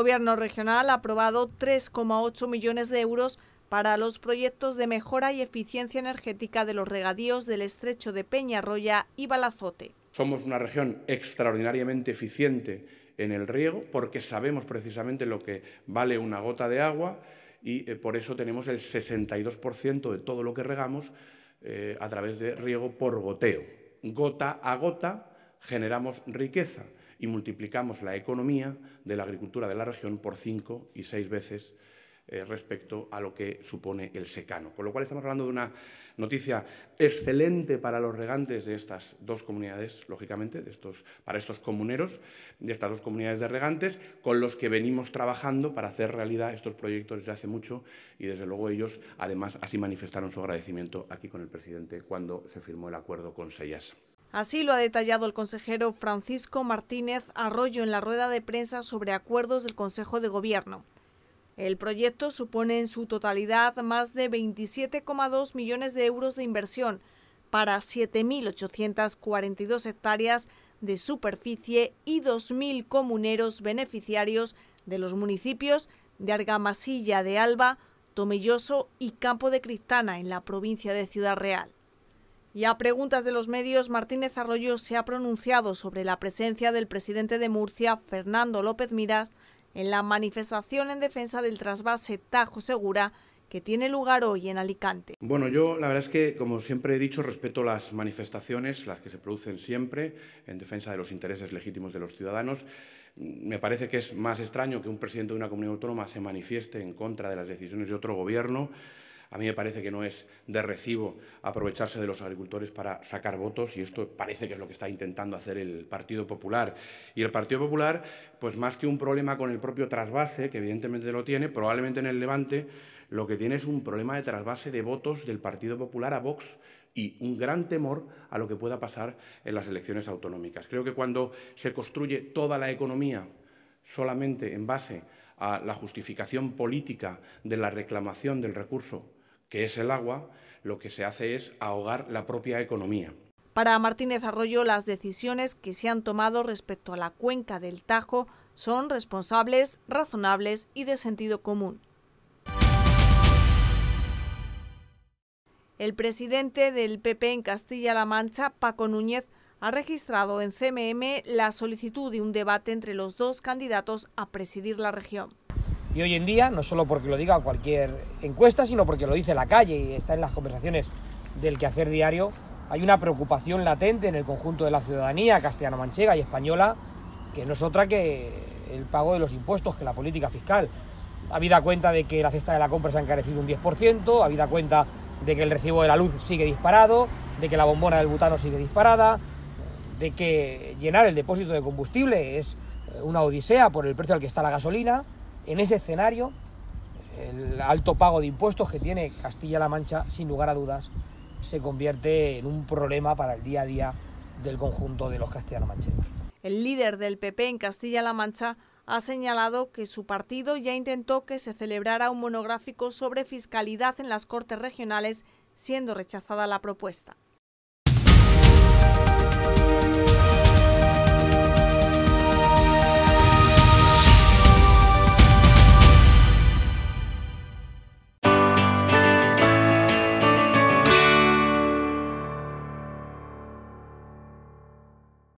gobierno regional ha aprobado 3,8 millones de euros para los proyectos de mejora y eficiencia energética de los regadíos del estrecho de Peñarroya y Balazote. Somos una región extraordinariamente eficiente en el riego porque sabemos precisamente lo que vale una gota de agua y eh, por eso tenemos el 62% de todo lo que regamos eh, a través de riego por goteo. Gota a gota generamos riqueza y multiplicamos la economía de la agricultura de la región por cinco y seis veces eh, respecto a lo que supone el secano. Con lo cual estamos hablando de una noticia excelente para los regantes de estas dos comunidades, lógicamente, de estos, para estos comuneros, de estas dos comunidades de regantes, con los que venimos trabajando para hacer realidad estos proyectos desde hace mucho y desde luego ellos además así manifestaron su agradecimiento aquí con el presidente cuando se firmó el acuerdo con Seyas. Así lo ha detallado el consejero Francisco Martínez Arroyo en la rueda de prensa sobre acuerdos del Consejo de Gobierno. El proyecto supone en su totalidad más de 27,2 millones de euros de inversión para 7.842 hectáreas de superficie y 2.000 comuneros beneficiarios de los municipios de Argamasilla de Alba, Tomelloso y Campo de Cristana en la provincia de Ciudad Real. Y a preguntas de los medios, Martínez Arroyo se ha pronunciado sobre la presencia del presidente de Murcia, Fernando López Miras, en la manifestación en defensa del trasvase Tajo Segura que tiene lugar hoy en Alicante. Bueno, yo la verdad es que, como siempre he dicho, respeto las manifestaciones, las que se producen siempre, en defensa de los intereses legítimos de los ciudadanos. Me parece que es más extraño que un presidente de una comunidad autónoma se manifieste en contra de las decisiones de otro gobierno. A mí me parece que no es de recibo aprovecharse de los agricultores para sacar votos y esto parece que es lo que está intentando hacer el Partido Popular. Y el Partido Popular, pues más que un problema con el propio trasvase, que evidentemente lo tiene, probablemente en el Levante lo que tiene es un problema de trasvase de votos del Partido Popular a Vox y un gran temor a lo que pueda pasar en las elecciones autonómicas. Creo que cuando se construye toda la economía solamente en base a la justificación política de la reclamación del recurso que es el agua, lo que se hace es ahogar la propia economía. Para Martínez Arroyo, las decisiones que se han tomado respecto a la cuenca del Tajo son responsables, razonables y de sentido común. El presidente del PP en Castilla-La Mancha, Paco Núñez, ha registrado en CMM la solicitud de un debate entre los dos candidatos a presidir la región. Y hoy en día, no solo porque lo diga cualquier encuesta, sino porque lo dice la calle y está en las conversaciones del quehacer diario, hay una preocupación latente en el conjunto de la ciudadanía castellano-manchega y española, que no es otra que el pago de los impuestos, que la política fiscal. Habida cuenta de que la cesta de la compra se ha encarecido un 10%, habida cuenta de que el recibo de la luz sigue disparado, de que la bombona del butano sigue disparada, de que llenar el depósito de combustible es una odisea por el precio al que está la gasolina, en ese escenario, el alto pago de impuestos que tiene Castilla-La Mancha, sin lugar a dudas, se convierte en un problema para el día a día del conjunto de los castellano El líder del PP en Castilla-La Mancha ha señalado que su partido ya intentó que se celebrara un monográfico sobre fiscalidad en las Cortes Regionales, siendo rechazada la propuesta.